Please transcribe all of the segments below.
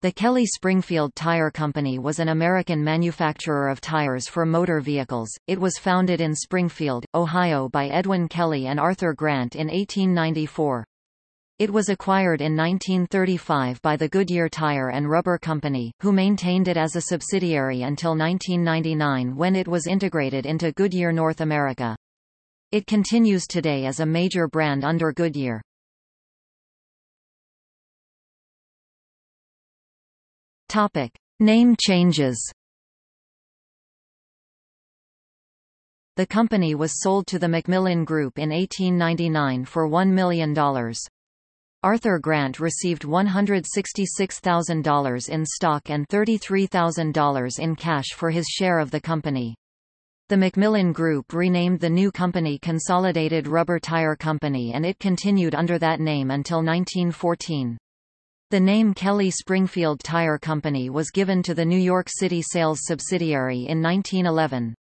The Kelly Springfield Tire Company was an American manufacturer of tires for motor vehicles. It was founded in Springfield, Ohio by Edwin Kelly and Arthur Grant in 1894. It was acquired in 1935 by the Goodyear Tire and Rubber Company, who maintained it as a subsidiary until 1999 when it was integrated into Goodyear North America. It continues today as a major brand under Goodyear. Topic: Name changes. The company was sold to the Macmillan Group in 1899 for $1 million. Arthur Grant received $166,000 in stock and $33,000 in cash for his share of the company. The Macmillan Group renamed the new company Consolidated Rubber Tire Company and it continued under that name until 1914. The name Kelly Springfield Tire Company was given to the New York City sales subsidiary in 1911.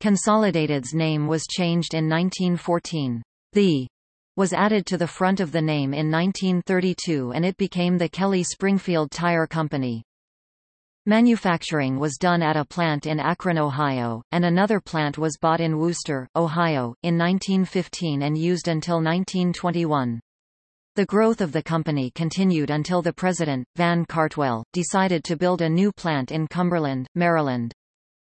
Consolidated's name was changed in 1914. The was added to the front of the name in 1932 and it became the Kelly Springfield Tire Company. Manufacturing was done at a plant in Akron, Ohio, and another plant was bought in Wooster, Ohio, in 1915 and used until 1921. The growth of the company continued until the president, Van Cartwell, decided to build a new plant in Cumberland, Maryland.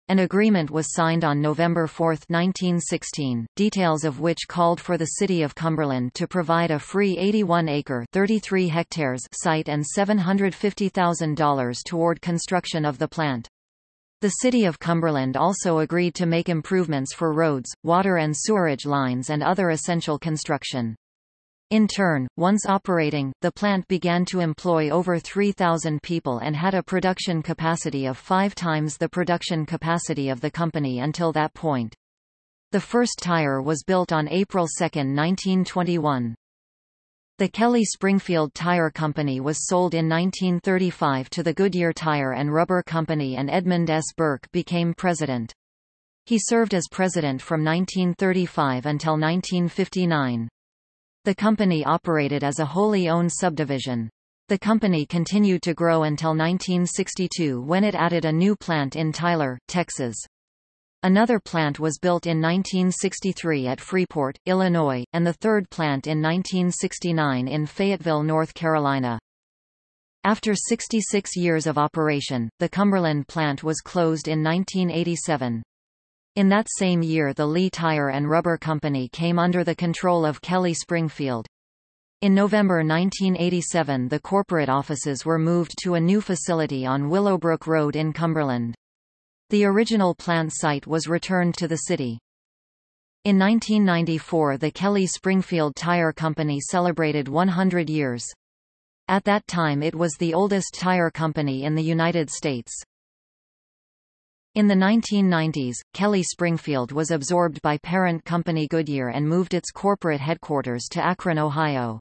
An agreement was signed on November 4, 1916, details of which called for the city of Cumberland to provide a free 81-acre (33 hectares) site and $750,000 toward construction of the plant. The city of Cumberland also agreed to make improvements for roads, water and sewerage lines and other essential construction. In turn, once operating, the plant began to employ over 3,000 people and had a production capacity of five times the production capacity of the company until that point. The first tire was built on April 2, 1921. The Kelly Springfield Tire Company was sold in 1935 to the Goodyear Tire and Rubber Company and Edmund S. Burke became president. He served as president from 1935 until 1959. The company operated as a wholly owned subdivision. The company continued to grow until 1962 when it added a new plant in Tyler, Texas. Another plant was built in 1963 at Freeport, Illinois, and the third plant in 1969 in Fayetteville, North Carolina. After 66 years of operation, the Cumberland plant was closed in 1987. In that same year the Lee Tire and Rubber Company came under the control of Kelly Springfield. In November 1987 the corporate offices were moved to a new facility on Willowbrook Road in Cumberland. The original plant site was returned to the city. In 1994 the Kelly Springfield Tire Company celebrated 100 years. At that time it was the oldest tire company in the United States. In the 1990s, Kelly Springfield was absorbed by parent company Goodyear and moved its corporate headquarters to Akron, Ohio.